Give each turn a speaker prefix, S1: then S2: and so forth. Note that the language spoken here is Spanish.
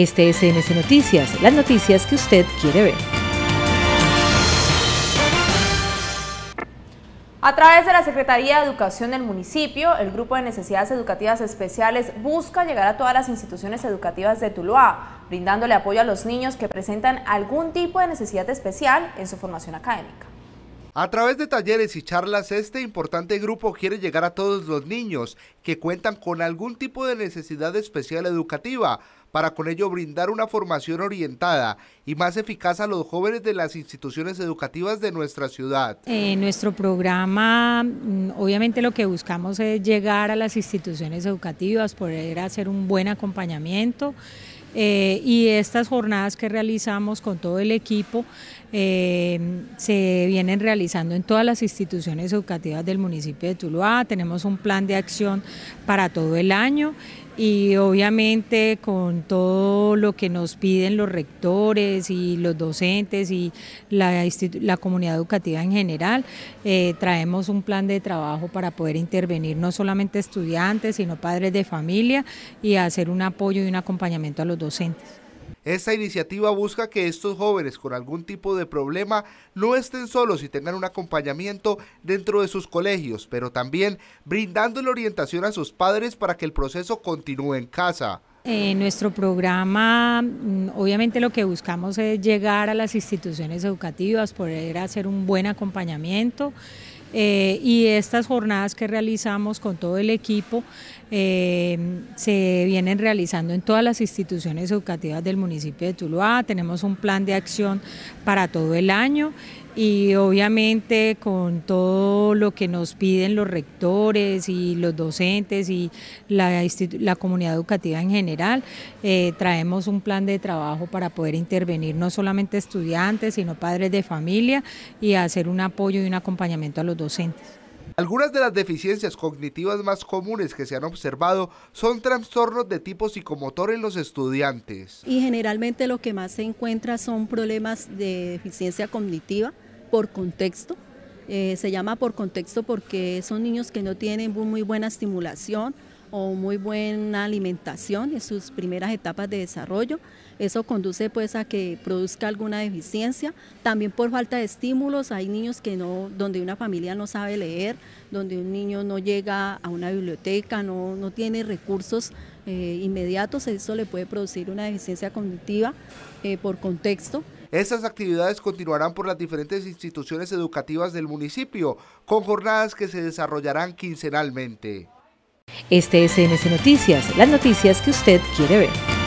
S1: Este es CNC Noticias, las noticias que usted quiere ver.
S2: A través de la Secretaría de Educación del municipio, el Grupo de Necesidades Educativas Especiales busca llegar a todas las instituciones educativas de Tuluá, brindándole apoyo a los niños que presentan algún tipo de necesidad especial en su formación académica.
S3: A través de talleres y charlas, este importante grupo quiere llegar a todos los niños que cuentan con algún tipo de necesidad especial educativa para con ello brindar una formación orientada y más eficaz a los jóvenes de las instituciones educativas de nuestra ciudad.
S1: En eh, nuestro programa, mm, obviamente lo que buscamos es llegar a las instituciones educativas, poder hacer un buen acompañamiento. Eh, y estas jornadas que realizamos con todo el equipo eh, se vienen realizando en todas las instituciones educativas del municipio de Tuluá. Tenemos un plan de acción para todo el año y obviamente con todo lo que nos piden los rectores y los docentes y la, comunidad educativa en general, eh, traemos un plan de trabajo para poder intervenir no solamente estudiantes, sino padres de familia y hacer un apoyo y un acompañamiento a los docentes.
S3: Esta iniciativa busca que estos jóvenes con algún tipo de problema no estén solos y tengan un acompañamiento dentro de sus colegios, pero también la orientación a sus padres para que el proceso continúe en casa.
S1: En eh, nuestro programa, mm, obviamente lo que buscamos es llegar a las instituciones educativas, poder hacer un buen acompañamiento. Eh, y estas jornadas que realizamos con todo el equipo eh, se vienen realizando en todas las instituciones educativas del municipio de Tuluá. Tenemos un plan de acción para todo el año y obviamente con todo lo que nos piden los rectores y los docentes y la, comunidad educativa en general, eh, traemos un plan de trabajo para poder intervenir no solamente estudiantes, sino padres de familia y hacer un apoyo y un acompañamiento a los docentes.
S3: Algunas de las deficiencias cognitivas más comunes que se han observado son trastornos de tipo psicomotor en los estudiantes.
S2: Y generalmente lo que más se encuentra son problemas de deficiencia cognitiva por contexto. Eh, se llama por contexto porque son niños que no tienen muy buena estimulación, o muy buena alimentación en sus primeras etapas de desarrollo. Eso conduce pues a que produzca alguna deficiencia. También por falta de estímulos, hay niños que no, donde una familia no sabe leer, donde un niño no llega a una biblioteca, no, tiene recursos eh, inmediatos, eso le puede producir una deficiencia cognitiva eh, por contexto.
S3: Estas actividades continuarán por las diferentes instituciones educativas del municipio, con jornadas que se desarrollarán quincenalmente.
S1: Este es NC Noticias, las noticias que usted quiere ver.